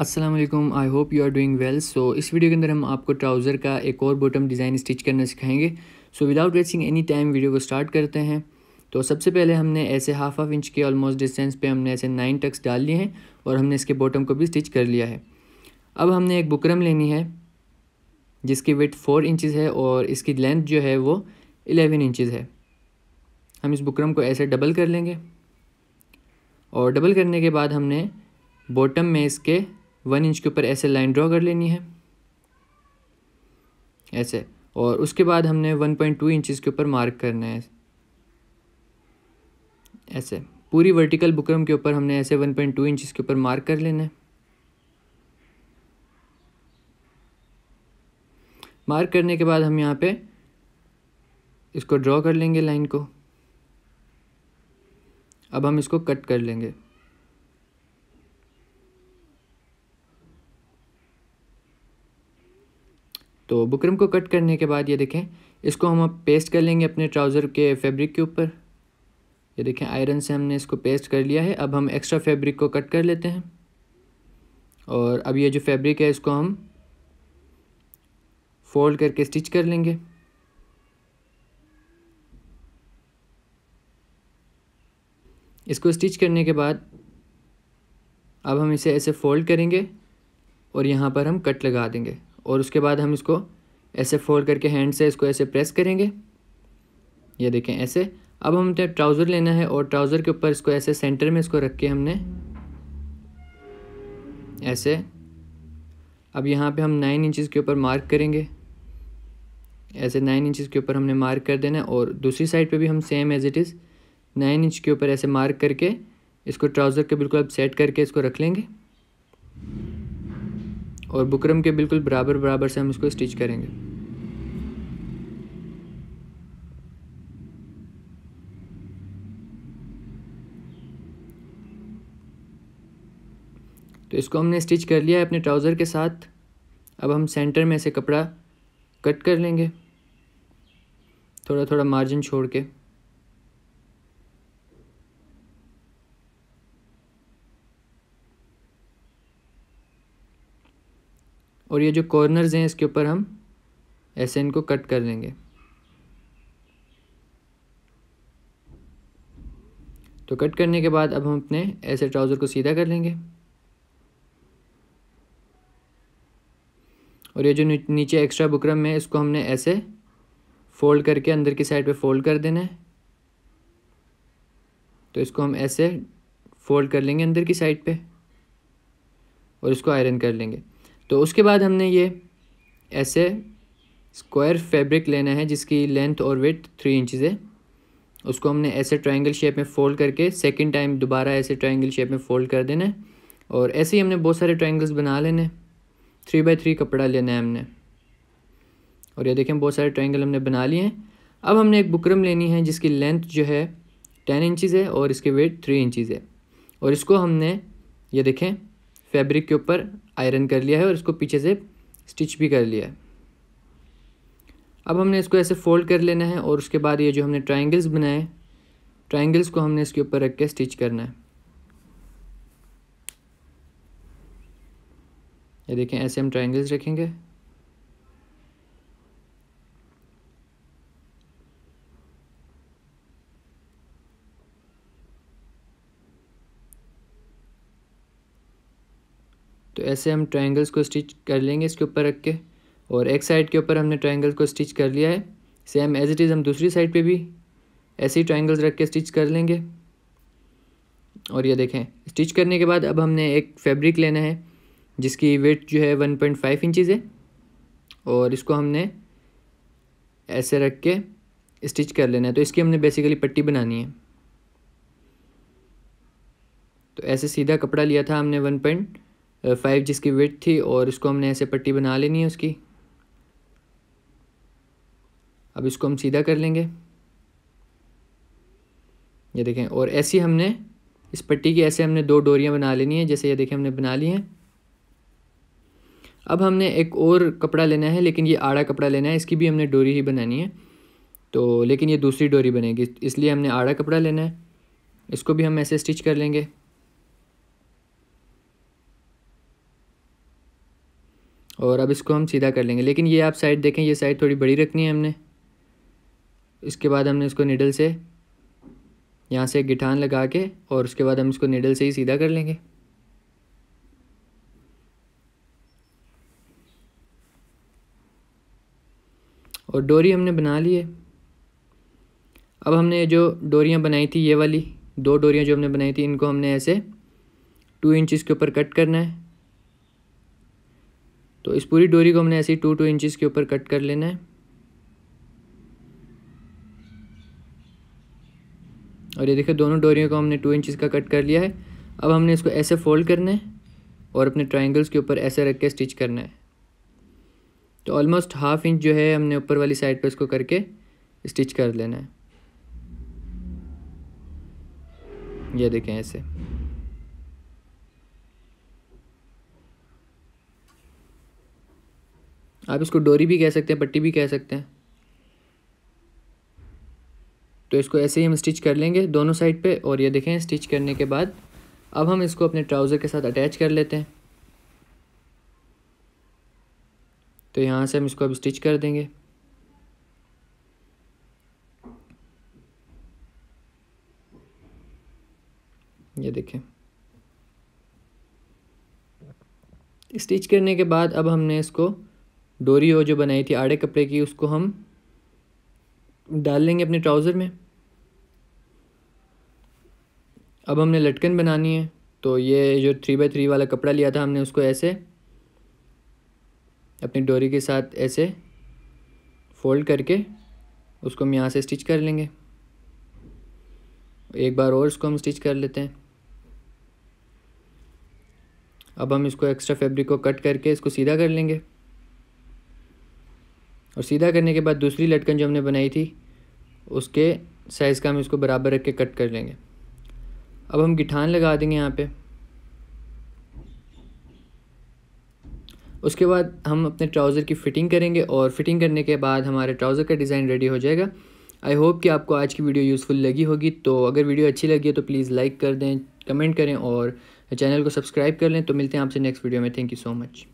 Aslam I hope you are doing well so इस video के अंदर हम आपको ट्राउज़र का एक और बॉटम डिज़ाइन स्टिच करना सिखाएंगे so without wasting any time video को स्टार्ट करते हैं तो सबसे पहले हमने ऐसे हाफ हाफ इंच के ऑलमोस्ट डिस्टेंस पे हमने ऐसे नाइन टक्स डाल लिए हैं और हमने इसके बॉटम को भी स्टिच कर लिया है अब हमने एक बुकरम लेनी है जिसकी विथ फोर इंचज़ है और इसकी लेंथ जो है वो एलेवन इंचज़ है हम इस बुकरम को ऐसे डबल कर लेंगे और डबल करने के बाद हमने बॉटम में इसके वन इंच के ऊपर ऐसे लाइन ड्रॉ कर लेनी है ऐसे और उसके बाद हमने वन पॉइंट टू इंचज़ के ऊपर मार्क करना है ऐसे पूरी वर्टिकल बुकरम के ऊपर हमने ऐसे वन पॉइंट टू इंचज़ के ऊपर मार्क कर लेना है मार्क करने के बाद हम यहाँ पे इसको ड्रॉ कर लेंगे लाइन को अब हम इसको कट कर लेंगे तो बुकरम को कट करने के बाद ये देखें इसको हम अब पेस्ट कर लेंगे अपने ट्राउज़र के फैब्रिक के ऊपर ये देखें आयरन से हमने इसको पेस्ट कर लिया है अब हम एक्स्ट्रा फैब्रिक को कट कर लेते हैं और अब ये जो फैब्रिक है इसको हम फोल्ड करके स्टिच कर लेंगे इसको स्टिच करने के बाद अब हम इसे ऐसे फ़ोल्ड करेंगे और यहाँ पर हम कट लगा देंगे और उसके बाद हम इसको ऐसे फोल्ड करके हैंड से इसको ऐसे प्रेस करेंगे ये देखें ऐसे अब हमने ट्राउज़र लेना है और ट्राउज़र के ऊपर इसको ऐसे सेंटर में इसको रख के हमने ऐसे अब यहाँ पे हम नाइन इंचज़ के ऊपर मार्क करेंगे ऐसे नाइन इंचज़ के ऊपर हमने मार्क कर देना है और दूसरी साइड पे भी हम same as it is nine inch के ऊपर ऐसे मार्क करके इसको ट्राउज़र के बिल्कुल अब सेट करके इसको रख लेंगे और बुकरम के बिल्कुल बराबर बराबर से हम इसको स्टिच करेंगे तो इसको हमने स्टिच कर लिया है अपने ट्राउज़र के साथ अब हम सेंटर में से कपड़ा कट कर लेंगे थोड़ा थोड़ा मार्जिन छोड़ के और ये जो कॉर्नर्स हैं इसके ऊपर हम ऐसे इनको कट कर देंगे तो कट करने के बाद अब हम अपने ऐसे ट्राउज़र को सीधा कर लेंगे और ये जो नीचे एक्स्ट्रा बुकरम है इसको हमने ऐसे फ़ोल्ड करके अंदर की साइड पे फ़ोल्ड कर देना है तो इसको हम ऐसे फ़ोल्ड कर लेंगे अंदर की साइड पे और इसको आयरन कर लेंगे तो उसके बाद हमने ये ऐसे स्क्वायर फैब्रिक लेना है जिसकी लेंथ और वेट थ्री इंचज़ है उसको हमने ऐसे ट्रायंगल शेप में फ़ोल्ड करके सेकंड टाइम दोबारा ऐसे ट्रायंगल शेप में फ़ोल्ड कर देना है और ऐसे ही हमने बहुत सारे ट्रायंगल्स बना लेने थ्री बाई थ्री कपड़ा लेना है हमने और ये देखें बहुत सारे ट्रायंगल हमने बना लिए हैं अब हमने एक बुकरम लेनी है जिसकी लेंथ जो है टेन इंचज़ है और इसकी वेट थ्री इंचज़ है और इसको हमने ये देखें फैब्रिक के ऊपर आयरन कर लिया है और इसको पीछे से स्टिच भी कर लिया है अब हमने इसको ऐसे फोल्ड कर लेना है और उसके बाद ये जो हमने ट्राइंगल्स बनाए ट्राइंगल्स को हमने इसके ऊपर रख के स्टिच करना है ये देखें ऐसे हम ट्राइंगल्स रखेंगे तो ऐसे हम ट्राइंगल्स को स्टिच कर लेंगे इसके ऊपर रख के और एक साइड के ऊपर हमने ट्राइंगल को स्टिच कर लिया है सेम एज इट इज़ हम दूसरी साइड पे भी ऐसे ही ट्राइंगल्स रख के स्टिच कर लेंगे और ये देखें स्टिच करने के बाद अब हमने एक फैब्रिक लेना है जिसकी वेट जो है वन पॉइंट फाइव इंचज़ है और इसको हमने ऐसे रख के स्टिच कर लेना है तो इसकी हमने बेसिकली पट्टी बनानी है तो ऐसे सीधा कपड़ा लिया था हमने वन पॉइंट फाइव जिसकी विथ थी और इसको हमने ऐसे पट्टी बना लेनी है उसकी अब इसको हम सीधा कर लेंगे ये देखें और ऐसी हमने इस पट्टी की ऐसे हमने दो डोरियाँ बना लेनी है जैसे ये देखें हमने बना ली हैं अब हमने एक और कपड़ा लेना है लेकिन ये आड़ा कपड़ा लेना है इसकी भी हमने डोरी ही बनानी है तो लेकिन ये दूसरी डोरी बनेगी इसलिए हमने आड़ा कपड़ा लेना है इसको भी हम ऐसे स्टिच कर लेंगे और अब इसको हम सीधा कर लेंगे लेकिन ये आप साइड देखें ये साइड थोड़ी बड़ी रखनी है हमने इसके बाद हमने इसको निडल से यहाँ से गिठान लगा के और उसके बाद हम इसको निडल से ही सीधा कर लेंगे और डोरी हमने बना ली है अब हमने जो डोरियाँ बनाई थी ये वाली दो डोरियाँ जो हमने बनाई थी इनको हमने ऐसे टू इंच के ऊपर कट करना है तो इस पूरी डोरी को हमने ऐसे ही टू टू इंचज़ के ऊपर कट कर लेना है और ये देखिए दोनों डोरियों को हमने टू इंचज़ का कट कर लिया है अब हमने इसको ऐसे फोल्ड करना है और अपने ट्राइंगल्स के ऊपर ऐसे रख के स्टिच करना है तो ऑलमोस्ट हाफ इंच जो है हमने ऊपर वाली साइड पर इसको करके स्टिच कर लेना है ये देखें ऐसे आप इसको डोरी भी कह सकते हैं पट्टी भी कह सकते हैं तो इसको ऐसे ही हम स्टिच कर लेंगे दोनों साइड पे और ये देखें स्टिच करने के बाद अब हम इसको अपने ट्राउज़र के साथ अटैच कर लेते हैं तो यहाँ से हम इसको अब स्टिच कर देंगे ये देखें स्टिच करने के बाद अब हमने इसको डोरी हो जो बनाई थी आड़े कपड़े की उसको हम डाल लेंगे अपने ट्राउज़र में अब हमने लटकन बनानी है तो ये जो थ्री बाई थ्री वाला कपड़ा लिया था हमने उसको ऐसे अपनी डोरी के साथ ऐसे फोल्ड करके उसको हम यहाँ से स्टिच कर लेंगे एक बार और इसको हम स्टिच कर लेते हैं अब हम इसको एक्स्ट्रा फैब्रिक को कट करके इसको सीधा कर लेंगे और सीधा करने के बाद दूसरी लटकन जो हमने बनाई थी उसके साइज़ का हम इसको बराबर रख के कट कर लेंगे अब हम गिठान लगा देंगे यहाँ पे उसके बाद हम अपने ट्राउज़र की फ़िटिंग करेंगे और फिटिंग करने के बाद हमारे ट्राउज़र का डिज़ाइन रेडी हो जाएगा आई होप कि आपको आज की वीडियो यूज़फुल लगी होगी तो अगर वीडियो अच्छी लगी है तो प्लीज़ लाइक कर दें कमेंट करें और चैनल को सब्सक्राइब कर लें तो मिलते हैं आपसे नेक्स्ट वीडियो में थैंक यू सो मच